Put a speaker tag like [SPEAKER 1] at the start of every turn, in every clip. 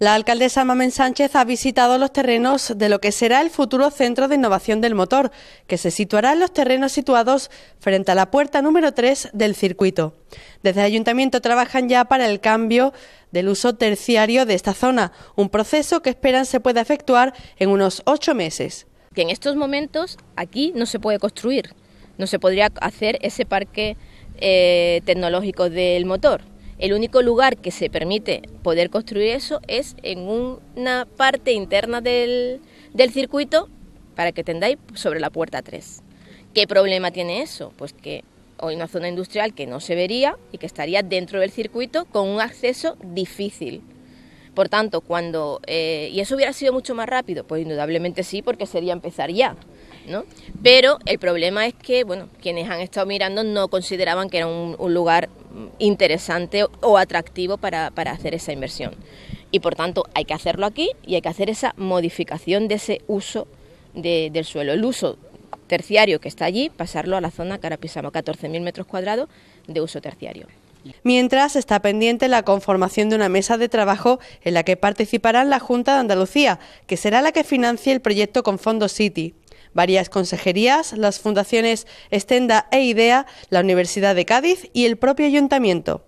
[SPEAKER 1] La alcaldesa Mamen Sánchez ha visitado los terrenos de lo que será el futuro Centro de Innovación del Motor, que se situará en los terrenos situados frente a la puerta número 3 del circuito. Desde el ayuntamiento trabajan ya para el cambio del uso terciario de esta zona, un proceso que esperan se pueda efectuar en unos ocho meses.
[SPEAKER 2] Que en estos momentos aquí no se puede construir, no se podría hacer ese parque eh, tecnológico del motor. El único lugar que se permite poder construir eso es en una parte interna del, circuito, para que tendáis, sobre la puerta 3. ¿Qué problema tiene eso? Pues que hoy una zona industrial que no se vería y que estaría dentro del circuito con un acceso difícil. Por tanto, cuando... Eh, ¿Y eso hubiera sido mucho más rápido? Pues indudablemente sí, porque sería empezar ya. Pero el problema es que, bueno, quienes han estado mirando no consideraban que era un, lugar interesante o atractivo para, hacer esa inversión. Y por tanto hay que hacerlo aquí y hay que hacer esa modificación de ese uso del suelo. El uso terciario que está allí, pasarlo a la zona pisamos, 14.000 metros cuadrados de
[SPEAKER 1] uso terciario. Mientras está pendiente la conformación de una mesa de trabajo en la que participarán la Junta de Andalucía, que será la que financie el proyecto con Fondo City varias consejerías, las fundaciones Estenda e IDEA, la Universidad de Cádiz y el propio ayuntamiento.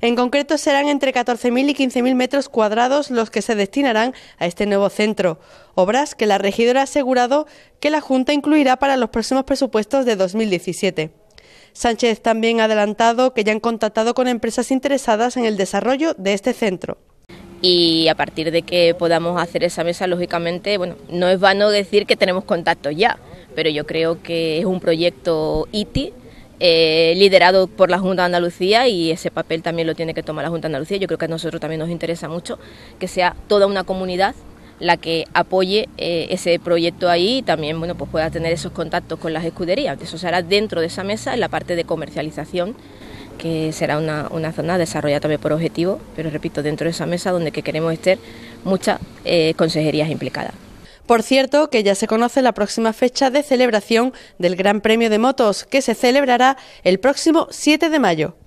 [SPEAKER 1] En concreto serán entre 14.000 y 15.000 metros cuadrados los que se destinarán a este nuevo centro, obras que la regidora ha asegurado que la Junta incluirá para los próximos presupuestos de 2017. Sánchez también ha adelantado que ya han contactado con empresas interesadas en el desarrollo de este centro
[SPEAKER 2] y a partir de que podamos hacer esa mesa, lógicamente, bueno, no es vano decir que tenemos contactos ya, pero yo creo que es un proyecto ITI eh, liderado por la Junta de Andalucía y ese papel también lo tiene que tomar la Junta de Andalucía. Yo creo que a nosotros también nos interesa mucho que sea toda una comunidad la que apoye eh, ese proyecto ahí y también bueno, pues pueda tener esos contactos con las escuderías. Eso será dentro de esa mesa, en la parte de comercialización que será una, zona desarrollada también por objetivo, pero repito, dentro de esa mesa donde que queremos estar
[SPEAKER 1] muchas eh, consejerías implicadas. Por cierto, que ya se conoce la próxima fecha de celebración del Gran Premio de Motos, que se celebrará el próximo 7 de mayo.